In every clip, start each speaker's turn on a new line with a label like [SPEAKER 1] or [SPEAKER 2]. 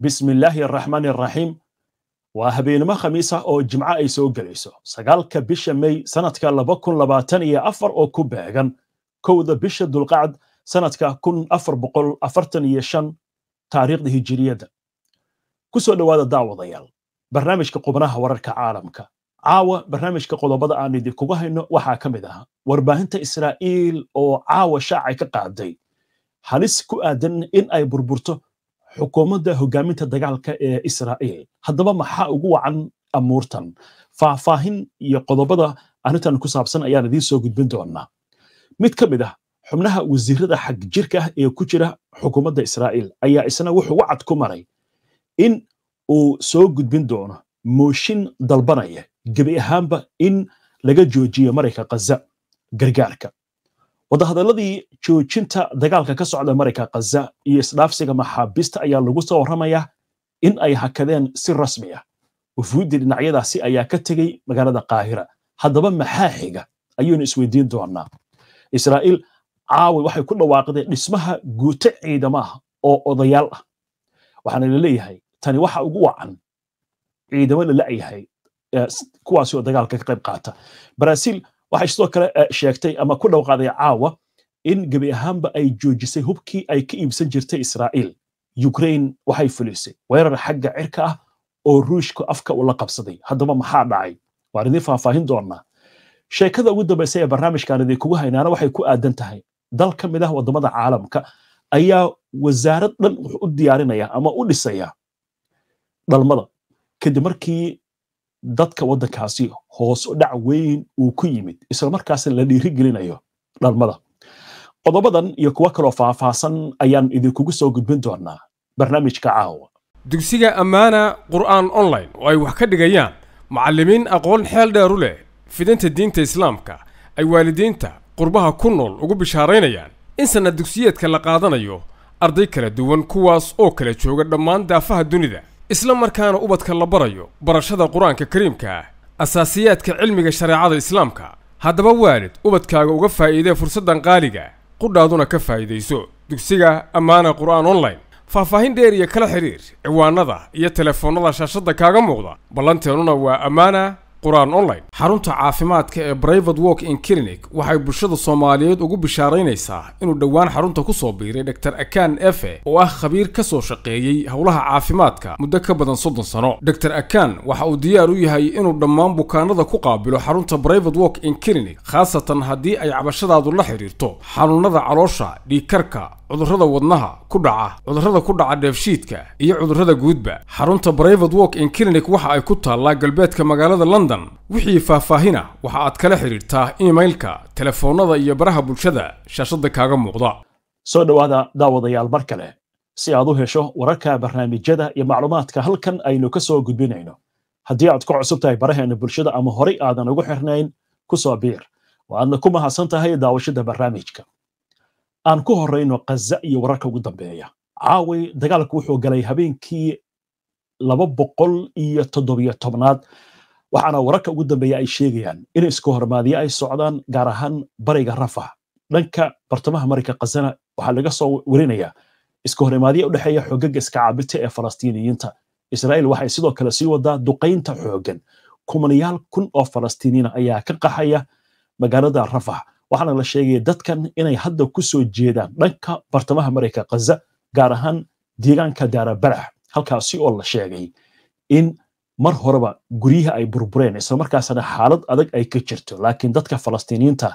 [SPEAKER 1] bismi illaahi araxmaani araxiim waa habeenimo khamiis ah oo jimco ay soo gelayso sagaalka bisha mey sanadka laba kun labaatan iyo afar oo ku beegan kowda bisha dulqacd sanadka kun afar boqol afartan iyo shan taariikhda hijiriyadda ku soo dhowaada daawadayaal barnaamijka qubnaha wararka caalamka caawa barnaamijka qodobada aan idinkuga hayno waxaa ka mid ah warbaahinta israa'iil oo caawa shaacay ka qaaday halis ku aadan in ay burburto xukuumadda hogaaminta dagaalka ee israa'iil haddaba maxaa ugu wacan amuurtan faahfaahin iyo qodobada arrintan ku saabsan ayaan idiin soo gudbin doonaa mid ka mid ah xubnaha wasiirada xag jirka ah ee ku jira xukuumadda israa'iil ayaa isna wuxuu wacad ku maray in uu soo gudbin doono mooshin dalbanaya gebi ahaanba in laga joojiyo marayka khaza gargaarka wadahadaladii joojinta dagaalka ka socda marayka khaza iyo isdhaafsiga maxaabiista ayaa lagu soo warramaya in ay hakadeen si rasmi ah wafuuddii dhinacyadaasi ayaa ka tegey magaalada qaahira haddaba maxaa xiga ayaynu isweydiin doonaa israa'iil caawi waxay ku dhawaaqday dhismaha guuto ciidamaah oo odayaal ah waxaana la leeyahay tani waxa ugu wacan ciidamo la la'yahay kuwaasi oo dagaalka ka qayb qaata baraaziil waxay sidoo kale eh, sheegtay ama ku dhowqaaday caawa in gebi ahaanba ay joojisay hubkii ay ka iibsan jirtay israa'iil ukrain waxay fulisay weerar xagga cirka ah oo ruushka afka ula qabsaday haddaba maxaa dhacay waan idin faahfaahin doonaa sheekada ugu dambaysa ee barnaamijkaan idin kugu haynaana waxay ku aadan tahay dal ka mid ah waddamada caalamka ayaa wasaarad dhan u diyaarinaya ama u dhisaya dhalmada kadib markii dadka waddankaasi hoos u dhac weyn uu ku yimid islamarkaasna la dhiirigelinayo gelinayo dhalmada qodobadan iyo kuwo kaloo faahfaahsan ayaan idinkugu soo gudbin doonaa barnaamijka caawa dugsiga
[SPEAKER 2] ammaana qur'aan online oo ay wax ka dhigayaan macallimiin aqoon xeel dheeru leh fidinta diinta islaamka ay waalidiinta qurbaha ku nool ugu bishaaraynayaan in sanad dugsiyeedka la qaadanayo arday kala duwan kuwaas oo kala jooga dhammaan daafaha dunida isla markaana ubadka la barayo barashada qur-aanka kariimka ah asaasiyaadka cilmiga shareecada islaamka haddaba waalid ubadkaaga uga faa'iidee fursaddan qaaliga qudhaaduna ka faa'iidayso dugsiga ammaana aan online faahfaahin dheer iyo kala xidhiir ciwaanada iyo teleefoonnada shaashadda kaaga muuqda ballanteennuna waa ammaana qur-aan online xarunta caafimaadka ee brivate work in clinic waxay bulshada soomaaliyeed ugu bishaaraynaysaa inuu dhowaan xarunta ku soo biiray dor akan efe oo ah khabiir ka soo shaqeeyey howlaha caafimaadka muddo ka badan soddon sano dor akan waxa uu diyaar u yahay inuu dhammaan bukaanada ku qaabilo xarunta brivate work in clinic khaasatan haddii ay cabashadaadu la xidhiirto xanuunada caloosha dhiikarka cudurrada wadnaha ku dhaca cudurrada ku dhaca dheefshiidka iyo cudurrada guudba xarunta brivate walk in clinic waxa ay ku taallaa galbeedka magaalada london wixii faahfaahina waxa aad kala xidhiirtaa emailka telefoonnada iyo baraha bulshada shaashadda kaaga
[SPEAKER 1] muuqda soo dhawaada daawadayaal mar kale si aad u hesho wararka barnaamijyada iyo macluumaadka halkan aynu ka soo gudbinayno haddii aad ku cusub tahay baraheenna bulshada ama horay aadan ugu xirnayn ku soo biir waadna ku mahadsan tahay daawashada barnaamijka aan ku horayno kaza iyo wararka ugu dambeeya caaway dagaalku wuxuu galay habeenkii laba boqol iyo toddobiyo tobnaad waxaana wararka ugu dambeeya ay sheegayaan in isku hormaadiyo ay socdaan gaar ahaan bariga rafah dhanka bartamaha marayka khazana waxaa laga soo werinayaa isku hormaadiya u dhexeeya xoogaga iska ee falastiiniyiinta israa'iil waxay sidoo kale sii wadaa duqaynta xoogan kumanayaal kun oo falastiiniina ayaa ka qaxaya magaalada rafah waxaana la sheegaya dadkan inay hadda ku soo jeedaan dhanka bartamaha mareyka khaza gaar ahaan deegaanka daarabarax halkaasi oo la sheegay in mar horeba guryaha ay burbureen islamarkaasna xaalad adag ay ka jirto laakiin dadka falastiiniinta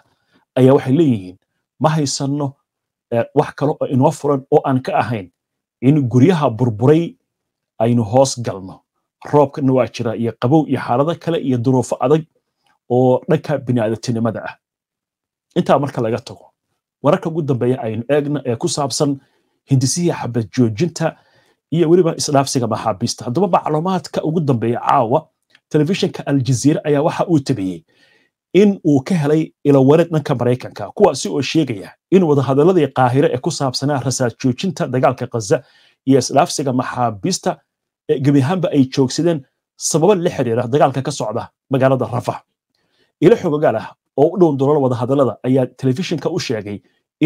[SPEAKER 1] ayaa waxay leeyihiin ma haysanno eh, wax kale oo inoo furan oo aan ka ahayn in guryaha burburay aynu hoos galno roobkana waa jira iyo qabow iyo xaalado kale iyo duruufo adag oo dhanka biniaadatinimada ah intaa marka laga tago wararka ugu dambeeya aynu eegna ee ku saabsan hindisihii xabad joojinta iyo weliba isdhaafsiga maxaabiista haddaba macluumaadka ugu dambeeya caawa telefishinka aljaziire ayaa waxa uu tabiyey in uu ka helay ilawareed dhanka maraykanka kuwaasi oo sheegaya in wadahadaladii qaahire ee ku saabsanaa rasaas joojinta dagaalka khaza iyo isdhaafsiga maxaabiista gebi ahaanba ay joogsadeen sababo la xiriira dagaalka ka socda magaalada rafa ilo xogogaal ah oo u dhown doonana wadahadalada ayaa telefishinka u sheegay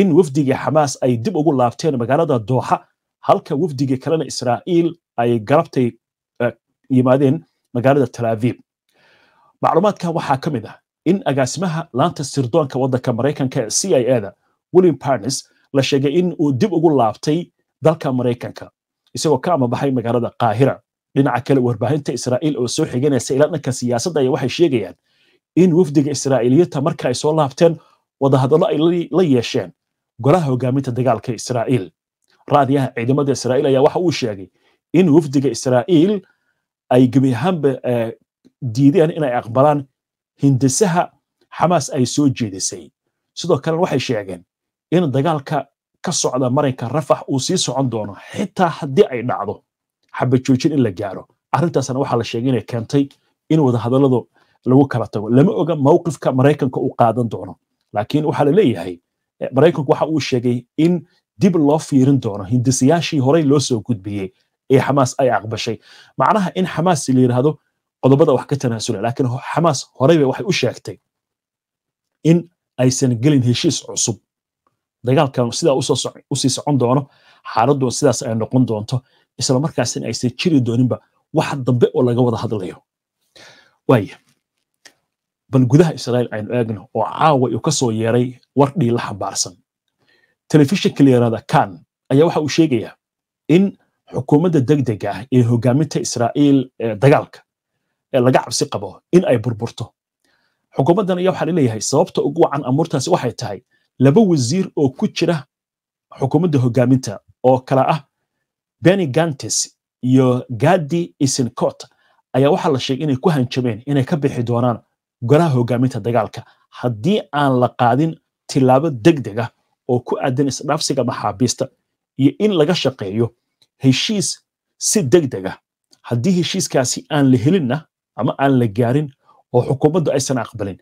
[SPEAKER 1] in wafdigii xamaas ay dib ugu laabteen magaalada dooxa halka wafdigii kalena israa'iil ay galabtay eh, yimaadeen magaalada talaaviib macluumaadka waxaa ka mid ah in agaasimaha laanta sirdoonka waddanka maraykanka ee c i da william parnes la sheegay in uu dib ugu laabtay dalka maraykanka isagoo ka amabaxay magaalada qaahira dhinaca kale warbaahinta israa'iil oo soo xiganaysa ilaa dhanka siyaasadda ayaa waxay sheegayaan in wafdiga israa'iiliyiinta marka ay soo laabteen wadahadallo ay la yeesheen golaha hogaaminta dagaalka israa'iil raadiyaha ciidamada israa'iil ayaa waxa uu sheegay in wafdiga israa'iil ay gebi ahaanba eh, diideen inay aqbalaan hindisaha xamaas ay soo jeedisay sidoo kalena waxay sheegeen in dagaalka ka socda marinka rafax uu sii socon doono xitaa haddii ay dhacdo xabajoojin in la gaaro arrintaasna waxaa la sheegay inay keentay in wadahadalladu lagu kala tago lama oga mowqifka maraykanka uu qaadan doono laakiin waxaa la leeyahay eh, maraykanku waxa uu sheegay in dib loo fiirin doono hindisiyaashii horey loo soo gudbiyey ee xamaas ay aqbashay macnaha in xamaas la yidhaahdo qodobada wax ka tanaasula laakiin xamaas horeyba waxay u sheegtay in aysan gelin heshiis cusub dagaalkan sidaa usii socon doono xaaladdu sidaas ay noqon doonto isla aysan jiri dooninba wax dambe oo laga wada hadlayo waaya bal gudaha israa'iil aynu eegno oo caawa uu ka yeeray war dhiila xambaarsan telefishinka la yidhahda kan ayaa waxa uu sheegayaa in xukuumadda degdega ah ee hogaaminta israa'iil dagaalka ee laga cabsi qabo in ay burburto xukuumaddan ayaa waxaa laleeyahay sababta ugu wacan amuurtaasi waxay tahay laba wasiir oo ku jira xukuumadda hogaaminta oo kala ah benny gantes iyo gadi isincot ayaa waxaa la sheegay inay ku hanjabeen inay ka bixi doonaan golaha hogaaminta dagaalka haddii aan la qaadin tilaabo deg deg ah oo ku aadan isdhaafsiga maxaabiista iyo in laga shaqeeyo heshiis si deg deg ah haddii heshiiskaasi aan la helinna ama aan la gaarin oo xukuumaddu aysan aqbalin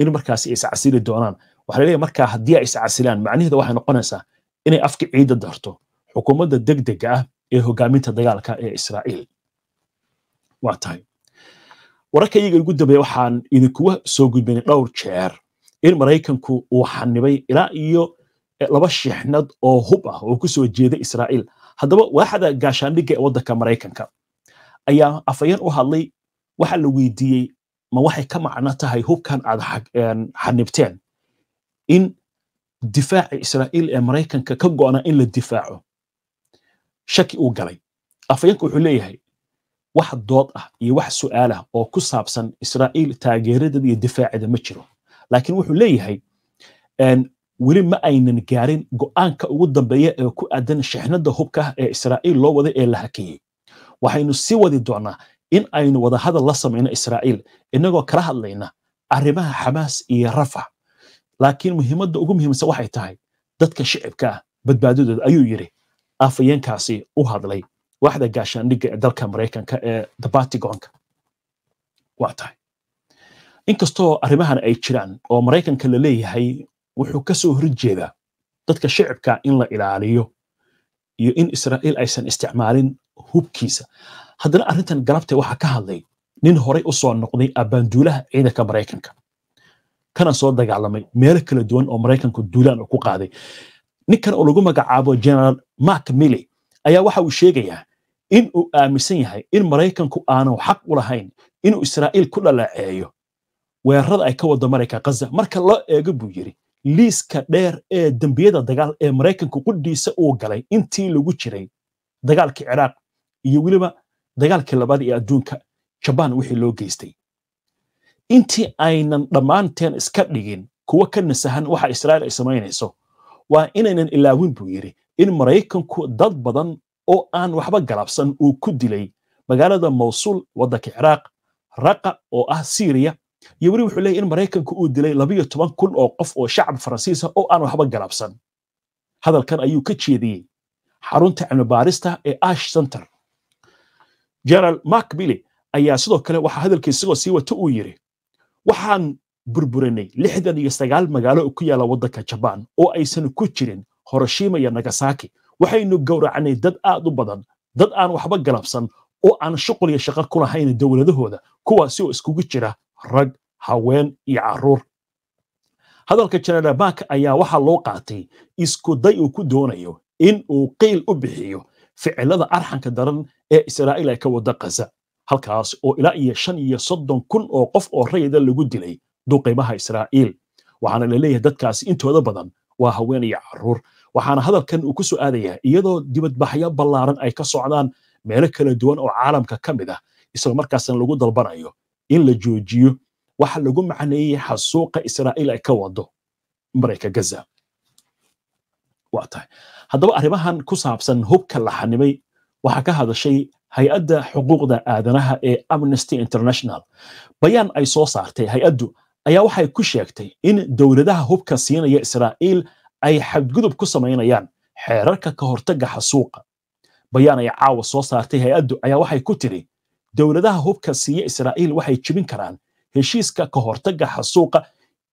[SPEAKER 1] in markaasi iscasili doonaan waxaa laleeyahay markaa haddii ay iscasilaan macnaheeda waxay noqonaysaa inay afka ciidda darto xukuumadda deg dega ah ee hogaaminta dagaalka ee israa'iil waa tahay wararkayga ugu dambeeya waxaan idinkuwa soo gudbinay dhowr jeer in maraykanku uu xanibay ilaa iyo e, laba shixnad oo hub ah oo kusoo jeeda israa'iil haddaba waaxda gaashaandhigga ee waddanka maraykanka ayaa afayeen u hadlay waxaa la weydiiyey ma waxay ka macno tahay hubkan aad xanibteen in difaaci israa'iil ee maraykanka ka gonaa in la difaaco shaki uu galay afayeenka wuxuu leeyahay wax dood ah iyo wax su'aal ah oo ku saabsan israa'iil taageeradeeda iyo difaaceeda ma jiro laakiin wuxuu leeyahay weli ma aynan gaarin go'aanka ugu dambeeya ee ku aadan shexnada hubka ah ee israa'iil loo waday ee la hakiyey waxaynu sii wadi doonaa in aynu wadahadal la samayno israa'iil inagoo kala hadlayna arrimaha xamaas iyo rafa laakiin muhiimadda ugu muhiimsan waxay tahay dadka shicibka ah badbaadadooda ayuu yidhi afayeenkaasi u hadlay waxda gaashaandhigga ee dalka maraykanka ee dabatigonka waa tahay inkastoo arrimahan ay jiraan oo maraykanka la leeyahay wuxuu kasoo soo horjeedaa dadka shicibka in la ilaaliyo iyo in israa'iil aysan isticmaalin hubkiisa haddana arrintan galabta waxaa ka hadlay nin horay u soo noqday abbaanduulaha ciidanka maraykanka kana soo dagaalamay meelo kala duwan oo maraykanku duulaan ku qaaday ninkan oo lagu magacaabo generaal mark milley ayaa waxa uu sheegayaa in uu aaminsan yahay in maraykanku aanan xaq u lahayn inuu israa'iil ku dhalaceeyo weerarada ay ka wada maraykan ghaza marka loo eego buu yidhi liiska dheer ee dembiyada dagaal ee maraykanku qudhiisa uu galay intii lagu jiray dagaalkii ciraaq iyo weliba dagaalkii labaad ee adduunka jabaan wixii loo geystay intii aynan dhammaanteen iska dhigin kuwa ka nasahan waxa israa'iil ay samaynayso waa inaynan ilaawin buu yidhi in maraykanku dad badan oo aan waxba galabsan uu ku dilay magaalada mawsuul waddanka ciraaq raqa oo ah syriya iyo weli wuxuu leeyahy in maraykanka uu dilay labayo toban kun oo qof oo shacab faransiisa ah oo aan waxba galabsan hadalkan ayuu ka jeediyey xarunta cilmibaarista ee ash center general mark bille ayaa sidoo kale waxaa hadalka isagoo sii wata uu yiri waxaan burburinay lixdan iyo sagaal magaalo ku yaala waddanka jabaan oo aysan ku jirin horoshima iyo nagasaki waxaynu gowracanay dad aad u badan dad aan waxba galabsan oo aan shuqul iyo shaqo ku lahayn dowladahooda kuwaasi oo iskugu jira rag haween iyo caruur hadalka janarabaak ayaa waxaa loo qaatay iskuday uu ku doonayo in uu qiil u bixiyo ficilada arxanka daran ee israa'iil ay ka wadda kaza halkaas oo ilaa iyo shan iyo soddon kun oo qof oo rayida lagu dilay duqaymaha israa'iil waxaana laleeyahay leeyahay dadkaasi intooda badan waa haween iyo carruur waxaana hadalkan uu ku soo aadayaa iyadoo dibadbaxyo ballaaran ay ka socdaan meelo kala duwan oo caalamka ka mid ah isla markaasna lagu dalbanayo in la joojiyo waxa lagu macneeyey xasuuqa israa'iil ay ka wado marayka gaza waa haddaba arrimahan ku saabsan hubka la xanimay waxaa ka hadashay hay-adda xuquuqda aadanaha ee amnesty international bayaan ay soo saartay hay-addu ayaa waxay ku sheegtay in dowladaha hubka siinaya israa'iil ay xadgudub ku samaynayaan xeerarka ka hortaga xasuuqa bayaan ay caawa soo saartay hay-addu ayaa waxay ku tidhi dowladaha hubka siiya israa'iil waxay jibin karaan heshiiska ka hortagga xasuuqa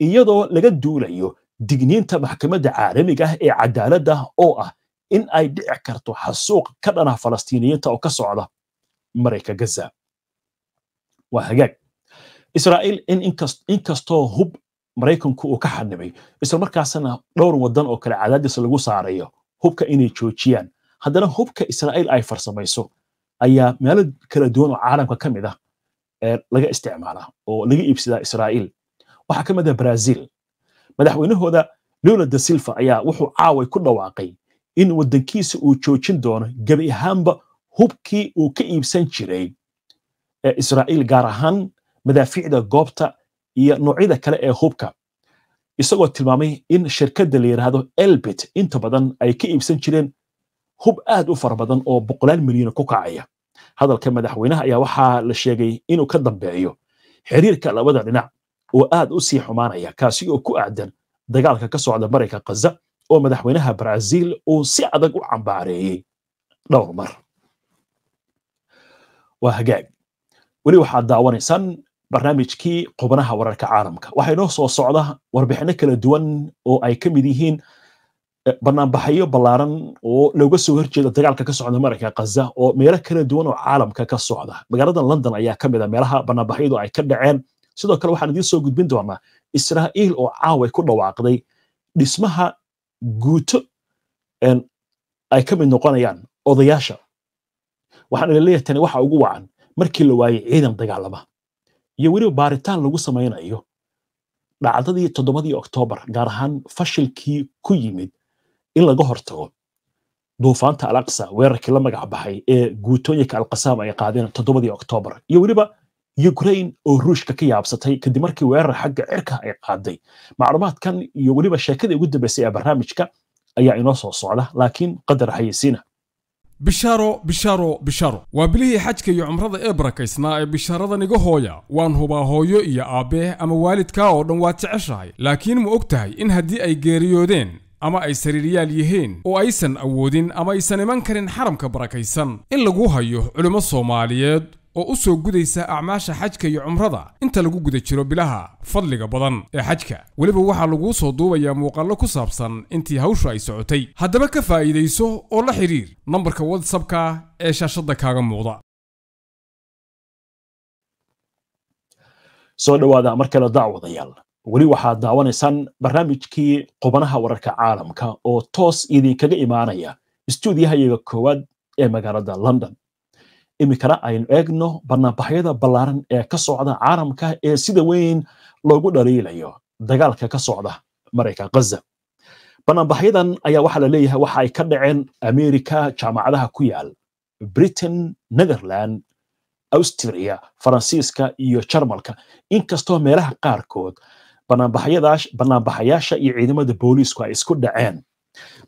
[SPEAKER 1] iyadoo laga duulayo digniinta maxkamadda caalamiga ah ee cadaaladda oo ah in ay dhici karto xasuuq ka dhanah falastiiniyiinta oo ka socda mareyka gaza waa hagaag israa'iil in inkastoo hub maraykanku uu ka xadhibay islamarkaasna dhowr wadan oo kale cadaadis lagu saarayo hubka inay joojiyaan haddana hubka israa'iil ay farsamayso ayaa meelo kala duwan oo caalamka ka mid ah eh, laga isticmaalaa oo laga iibsadaa israa'iil waxaa ka mid ah brazil madaxweynahooda leonard da silva ayaa wuxuu caaway ku dhawaaqay in waddankiisa uu joojin doono gebi ahaanba hubkii uu ka iibsan jiray eh, israa'iil gaar ahaan madaafiicda goobta iyo noocyada kale ee hubka isagoo tilmaamay in shirkadda la yidhaahdo elbit inta badan ay ka iibsan jireen hub aad u fara badan oo boqolaal milyan ku kacaya hadalka madaxweynaha ayaa waxaa la sheegay inuu ka dambeeyo xiriirka labada dhinac oo aad u sii xumaanaya kaasi oo ku aadan dagaalka ka socda marayka khaza oo madaxweynaha braziil uu si adag u cambaareeyey dhowr mar waa hagaag weli waxaad daawanaysaan barnaamijkii qubnaha wararka caalamka waxaa inoo soo socda warbixino kala duwan oo ay ka mid yihiin e, banaanbaxyo ballaaran oo looga soo horjeeda dagaalka ka socda maraykanka khaza oo meelo kala duwan oo caalamka ka socda magaalada london ayaa ka mid a ah meelaha banaanbaxyadu ay ka dhaceen sidoo kale waxaan idiin soo gudbin doonaa israa'iil oo caaway ku dhawaaqday dhismaha guuto ay ka mid noqonayaan odayaasha waxaan ila leeyahay tani waxa ugu wacan markii la waayey ciidan dagaalama iyo weliba baaritaan lagu samaynayo dhacdadii toddobadii oktoobar gaar ahaan fashilkii ku yimid in laga hortago duufaanta alaqsa weerarkii la magac baxay ee guutooyinka alqasaam ay qaadeen toddobadii oktoobar iyo weliba ukrain oo ruushka ka yaabsatay kadib markii weerar xagga cirka ay qaaday macluumaadkan iyo weliba sheekadii ugu dambeysay ee barnaamijka ayaa inoo soo socda laakiin qadar hayesiina ah bishaaro bishaaro bishaaro waa bilihii
[SPEAKER 2] xajka iyo cumrada ee barakaysnaa ee bishaaradan iga hooya waan hubaa hooyo iyo aabbeeh ama waalidkaa oo dhan waad jeceshahay laakiin ma og tahay in haddii ay geeriyoodeen ama ay sariiryaal yihiin oo aysan awoodin ama aysan iman karin xaramka barakaysan in lagu hayo culimmo soomaaliyeed oo u soo gudaysa acmaasha xajka iyo cumrada inta lagu guda jiro bilaha fadliga badan ee xajka weliba waxaa laguu soo duubayaa muuqaallo ku saabsan intii hawshu ay socotay haddaba ka faa'iidayso oo la xidhiir nambarka watsapka ee shaashadda kaaga muuqda
[SPEAKER 1] soo dhawaada mar kale daawadayaal weli waxaad daawanaysaan barnaamijkii qubanaha wararka caalamka oo toos idinkaga imaanaya istuudiyahayaga koowaad ee magaalada london iminkana aynu eegno banaanbaxyada ballaaran ee ka socda caalamka ee sida weyn loogu dhaliilayo dagaalka ka socda maraykan ghaza banaanbaxyadan ayaa waxaa la leeyahay waxa ay ka dhaceen amerika jaamacadaha ku yaal britain netherland austria faransiiska iyo jarmalka inkastoo meelaha qaarkood banaanbaxayaasha iyo ciidamada booliisku ay isku dhaceen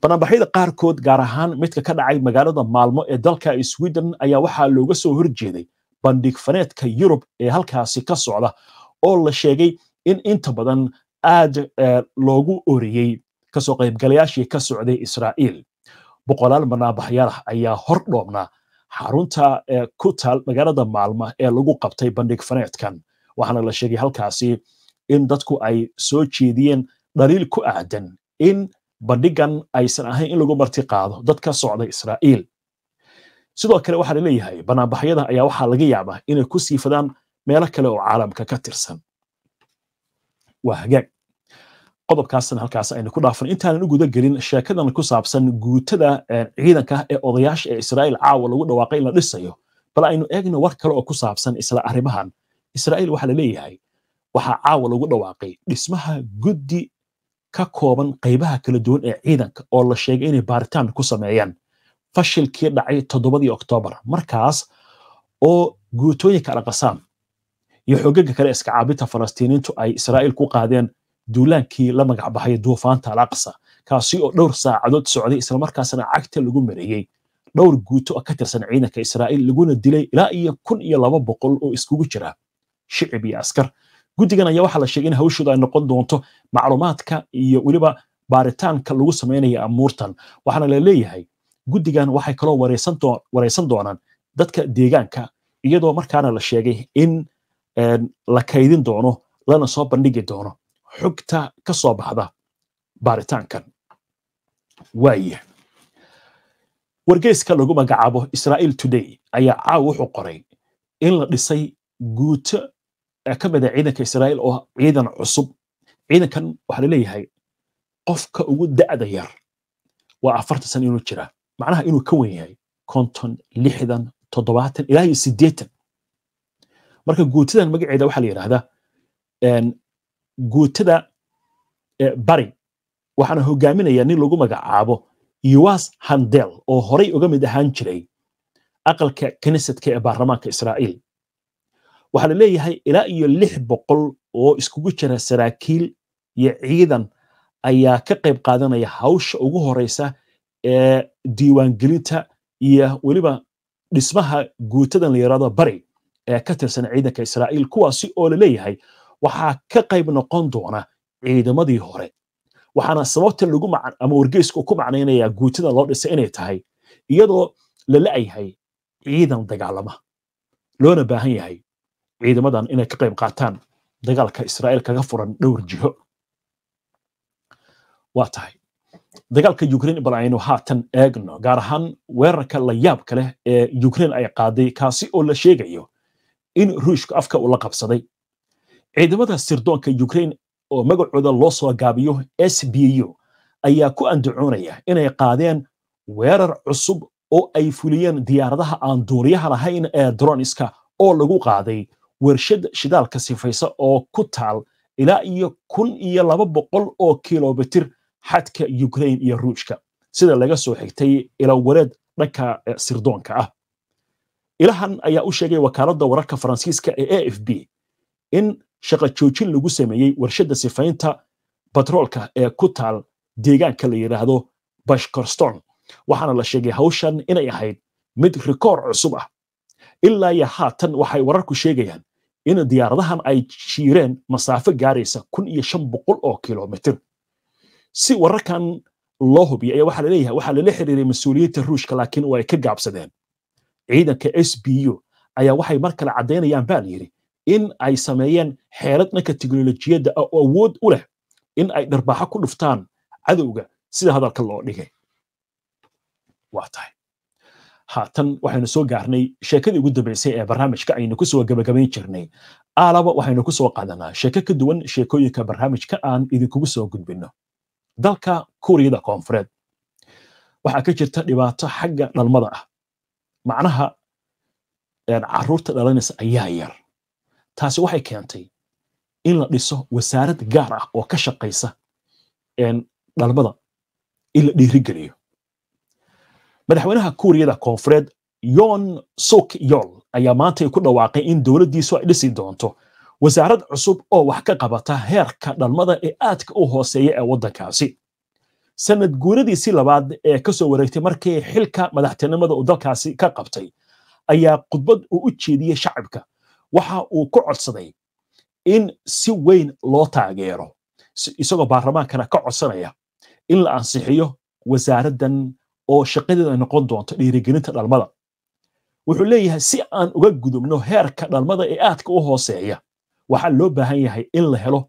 [SPEAKER 1] banaanbaxyada qaarkood gaar ahaan midka ka dhacay magaalada maalmo ee dalka sweden ayaa waxaa looga soo horjeeday bandhig faneedka yurub ee halkaasi ka socda oo la sheegay in inta badan aad e, loogu oriyey kasoo qaybgalayaashii ka socday israa'iil boqolaal bannaanbaxyaalah ayaa hor dhoobna xarunta e, ku taal magaalada maalmo ee lagu qabtay bandhigfaneedkan waxaana la sheegay halkaasi in dadku ay soo jeediyeen dhaliil ku aadan in bandhigan aysan ahayn in lagu marti qaado dadka socda israa'iil sidoo kale waxaa laleeyahay banaanbaxyadan ayaa waxaa laga yaabaa inay ku siifadaan meelo kale oo caalamka ka tirsan waa hagaag qodobkaasna halkaas aynu ku dhaafan intaanan u guda sheekadan ku saabsan guutada eh, ciidanka ee odayaasha ee israa'iil caawa lagu dhawaaqay in la dhisayo bal aynu eegno war kale oo ku saabsan isla arrimahan israa'iil waxaa laleeyahay waxaa caawa lagu dhawaaqay dhismaha guddi ka kooban qaybaha kala duwan ee ciidanka oo la sheegay inay baaritaan ku sameeyaan fashilkii dhacay toddobadii oktoobar markaas oo guutooyinka alqasaam iyo xogaga kale iskacaabinta falastiiniintu ay israa'iil ku qaadeen duulaankii la magacbaxay duufaanta alaqsa kaasi oo dhowr saacadood socday islamarkaasna cagta lagu mareeyey dhowr guuto ka tirsan ciidanka israa'iil laguna dilay ilaa iyo kun iyo laba boqol oo iskugu jira shicib iyo askar guddigan ayaa waxaa la sheegay in hawshooda ay noqon doonto macluumaadka iyo weliba baaritaanka lagu samaynaya amuurtan waxaana la leeyahay guddigan waxay kaloo wareysan doonaan dadka deegaanka iyadoo markaana la sheegay in la kaydin doono lana soo bandhigi doono xogta kasoo baxda baaritaankan waaye wargeyska lagu magacaabo israa'iil today ayaa caaw wuxuu qoray in la dhisay guuto ka mid a ciidanka israa'iil oo ciidan cusub ciidankan waxaa la leeyahay qofka ugu da'da yar waa afarta san inuu jiraa macnaha inuu ka wen yahay konton lixdan toddobaatan ilaa iyo siddeetan marka guutidan magaceeda waxaa la yidhaahdaa guutada bari waxaana hogaaminaya nin lagu magacaabo yuwas handel oo horay uga mid ahaan jiray aqalka knesetka ee baarlamaanka israa'iil waxaa la leeyahay ilaa iyo lix boqol oo iskugu jira saraakiil iyo ciidan ayaa ka qayb qaadanaya hawsha ugu horeysa ee diiwaangelinta iyo weliba dhismaha guutadan la yidhahdo bari ee ka tirsan ciidanka israa'iil kuwaasi oo la leeyahay waxaa ka qayb noqon doona ciidamadii hore waxaana sababta lagu ama wargeysku ku macnaynaya guutada loo dhisay inay tahay iyadoo la la'yahay ciidan dagaalama loona baahan yahay ciidamadan inay ka qayb qaataan dagaalka israa'iil kaga furan dhowr jiho waa tahay dagaalka ukrain bal aynu haatan eegno gaar ahaan weerarka la yaabka leh ee ukraine ay qaaday kaasi oo la sheegayo in ruushka afka uu la qabsaday ciidamada sirdoonka ukrain oo magacooda loo soo gaabiyo s b u ayaa ku andacoonaya inay qaadeen weerar cusub oo ay fuliyeen diyaaradaha aan duuliyaha lahayn ee droniska oo lagu qaaday wershada shidaalka sifaysa oo ku taal ilaa iyo kun iyo laba boqol oo kilomitir xadka ukrain iyo ruushka sida laga soo xigtay ilawareed dhanka eh, sirdoonka ah ilahan ayaa u sheegay wakaaladda wararka faransiiska ee a f b in shaqa joojin lagu sameeyey warshadda sifaynta batroolka ee ku taal deegaanka la yidhaahdo bashkorston waxaana la sheegay hawshan inay ahayd mid rikoor cusub ah ilaa iyo haatan waxay wararku sheegayaan in diyaaradahan ay jiireen masaafo gaaraysa kun iyo shan boqol oo kilomitir si wararkan loo hubiyo ayaa waxaa laleeyahay waxaa lala xiriiray mas-uuliyiinta ruushka laakiin way ka gaabsadeen ciidanka s b u ayaa waxay mar kale caddaynayaan baa layidhi in ay sameeyeen xeelad dhanka teknolojiyadda oo awood u leh in ay dharbaaxo ku dhuftaan cadowga sida hadalka loo dhigay waa tahay haatan waxaynu soo gaarnay sheekadii ugu dambeysay ee barnaamijka aynu kusoo gabagabayn jirnay aalaba waxaynu kusoo qaadanaa sheeko ka duwan sheekooyinka barnaamijka aan idinkugu soo gudbino dalka kuuriyada koonfureed waxaa ka jirta dhibaato xagga dhalmada ah macnaha carruurta dhalanaysa ayaa yar taasi waxay keentay in la dhiso wasaarad gaar ah oo ka shaqaysa dhalmada in la dhiirigeliyo madaxweynaha kuuriyada koonfureed yon suk yol ayaa maanta ku dhawaaqay in dowladdiisu ay dhisi doonto wasaarad cusub oo wax ka qabata heerka dhalmada ee aadka u hooseeya ee waddankaasi sanad guuradiisii labaad ee ka soo wareegtay markii xilka madaxtinimada uu dalkaasi ka qabtay ayaa khudbad uu u jeediyey shacabka waxa uu ku codsaday in si weyn loo taageero isagoo baarlamaankana ka codsanaya in la ansixiyo wasaaraddan oo shaqadeed noqon doonto dhiirigelinta dhalmada wuxuu leeyahay si aan uga gudubno heerka dhalmada ee aadka u hooseeya waxaa loo baahan yahay in la helo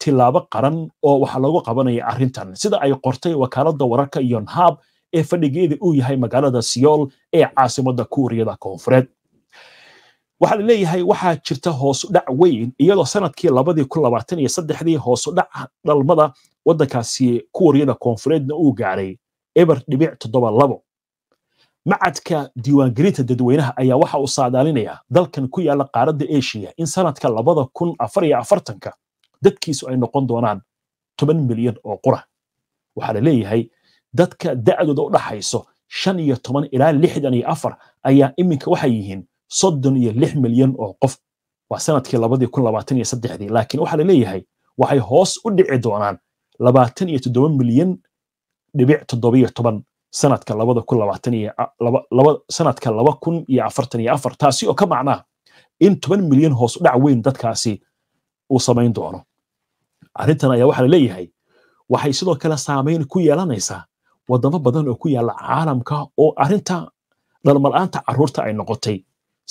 [SPEAKER 1] tilaabo qaran oo waxa loogu qabanaya arrintan sida ay qortay wakaaladda wararka yonhab ee fadhigeeda uu yahay magaalada siyool ee caasimadda kuuriyada koonfureed waxaa la waxaa jirta hoosudhac weyn iyadoo sanadkii labadii kun labaatan iyo saddexdii hoosudhac dhalmada waddankaasi kuuriyada koonfureedna uu gaaray eber dhibic toddoba labo macadka diiwaangelinta dadweynaha ayaa waxa uu saadaalinaya dalkan ku yaala qaaradda eshiya in sanadka labada kun afar iyo afartanka dadkiisu ay noqon doonaan toban milyan oo qura waxaa la leeyahay dadka da'dooda u dhaxayso shan iyo toban ilaa lixdan iyo afar ayaa iminka waxay yihiin soddon iyo lix milyan oo qof waa sanadkii labadii kun labaatan iyo saddexdii laakiin waxaa la leeyahay waxay hoos u dhici doonaan labaatan iyo toddoba milyan dhibic toddobiyo toban sanadka labada kun labaatan iyo laba sanadka laba kun iyo afartan iyo afar taasi oo ka macnaa in toban milyan hoos u dhac weyn dadkaasi uu samayn doono arrintan ayaa waxaa la leeyahay waxay sidoo kale saamayn ku yeelanaysaa wadamo badan oo ku yaala caalamka oo arrinta aanta caruurta ay noqotay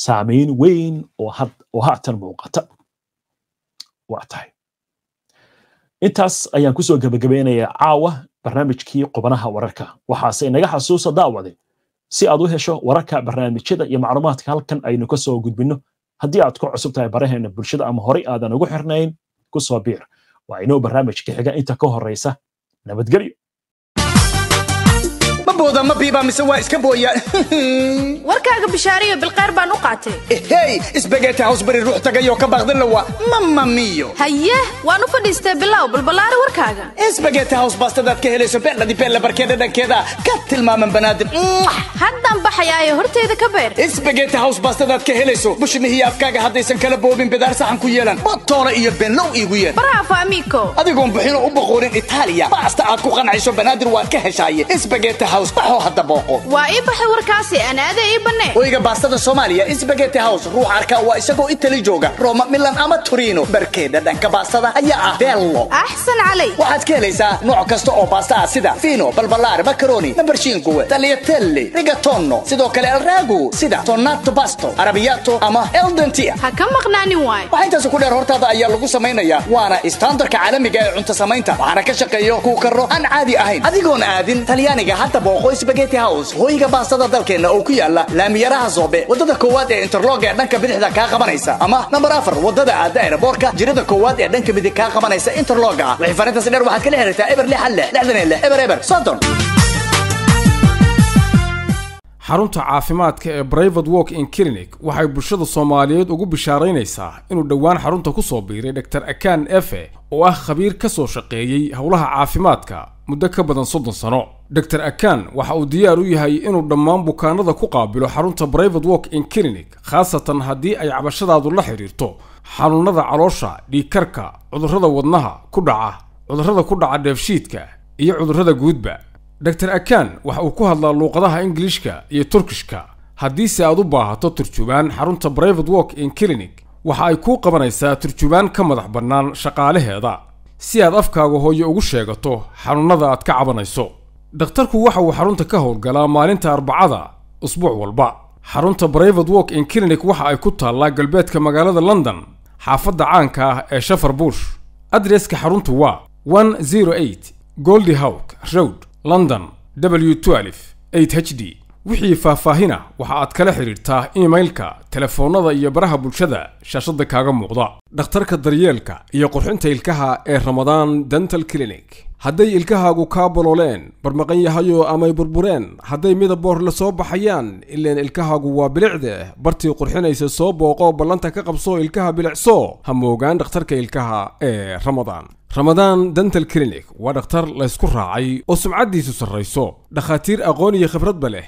[SPEAKER 1] saamayn weyn oo haatan muuqata waa tahay intaas ayaan kusoo gebagabaynayaa caawa barnaamijkii qubanaha wararka waxaase inaga xasuusa daawade si aad u hesho wararka barnaamijyada iyo macluumaadka halkan aynu ka soo gudbinno haddii aad ku cusub tahay baraheena bulshada ama horey aadan ugu xirnayn ku soo biir waa inuu barnaamijka xiga inta ka horraysa nabadgelyo booda ma biiba mise waa iska booyaan warkaaga bishaariyo bilqeyr baan u qaatay
[SPEAKER 3] ehey eh, isbageeti hawsbari ruux tagayoo ka baaqdin lawa mama miyo haye waan u fadhiistay bilow balbalaari warkaaga isbageeti haws baastadaad ka helayso beeldhadi beella barkee dhadhankeeda ka tilmaaman banaadim haddaan baxayaayo horteyda ka beer isbageeti haws baastadaad ka helayso bushmihiyo afkaaga haddaysan kala boobin bedaar saxan ku yeelan batoora iyo benlow iigu yeer brava amigo adigoon buxino u boqoorin itaaliya baasta aad ku qancayso banaadir waad ka heshaaye isbageeti haws house baxoo hadda booqo waa ii baxay warkaasi anaada ii banne hoyga baastada soomaaliya isbageti house ruux arka waa isagoo itali jooga rooma milan ama torino barkeeda dhanka baastada ayaa ah bello axsan calay waxaad ka helaysaa nooc kasta oo baasta ah sida fiino balbalaar makaroni nabarshiinkuwe talyatelli rigatono sidoo kale alraagu sida tonato basto arabiyato ama eldentia ha ka maqnaanin waay waxaa intaas ku dheer hortaada ayaa lagu samaynayaa waana standarka caalamiga ah ee cunto samaynta waxaana ka shaqeeyo kuu aan caadi ahayn adigoon aadin talyaaniga hadda booq hooy sbageti hows hooyiga baastada dalkeenna oo ku yaala laamiyaraha soobe wadada koowaad ee interlog ee dhanka bidixda kaa qabanaysa ama number afar wadada aada aeroboorka jirada koowaad ee dhanka midig kaa qabanaysa interloga ah wixifaarintaasi dheer waxaad kala xiriirtaa eber lix alle lixdan ele eber eber soddon
[SPEAKER 2] xarunta caafimaadka ee brivate walk in clinic waxay bulshada soomaaliyeed ugu bishaaraynaysaa inuu dhowaan xarunta ku soo biiray dhotor akan efe oo ah khabiir ka soo shaqeeyey howlaha caafimaadka muddo ka badan soddon sano dor akan waxa uu diyaar u yahay inuu dhammaan bukaanada ku qaabilo xarunta brivate work in clinic khaasatan haddii ay cabashadaadu la xidhiirto xanuunnada caloosha dhiikarka cudurrada wadnaha ku dhaca cudurrada ku dhaca dheefshiidka iyo cudurrada guudba dor akan waxa uu ku hadlaa luuqadaha ingiliishka iyo turkishka haddiise aad u baahato turjubaan xarunta brivate work in clinic waxa ay kuu qabanaysaa turjubaan ka madax bannaan shaqaalaheeda si aad afkaaga hooyo ugu sheegato xanuunnada aad ka cabanayso dhakhtarku waxa uu xarunta ka howlgalaa maalinta arbacada usbuuc walba xarunta brivate walk in clinic waxa ay ku taallaa galbeedka magaalada london xaafadda caanka ah ee shafar bush adreska xaruntu waa goldi howk road london w h d wixii faahfaahina waxa aad kala xidhiirtaa emailka telefoonnada iyo baraha bulshada shaashadda kaaga muuqda dhakhtarka daryeelka iyo qurxinta ilkaha ee ramadaan dental clinic hadday ilkahaagu kaa bolooleen barmaqan yahayo amay burbureen hadday midaboor la soo baxayaan ileen ilkahaagu waa bilicde bartii qurxinaysa soo booqo ballanta ka qabso ilkaha bilicso ha moogaan dhakhtarka ilkaha ee ramadaan ramadaan dental clinic waa dhakhtar laysku raacay oo sumcaddiisu sarrayso dhakhaatiir aqoon iyo khibradba leh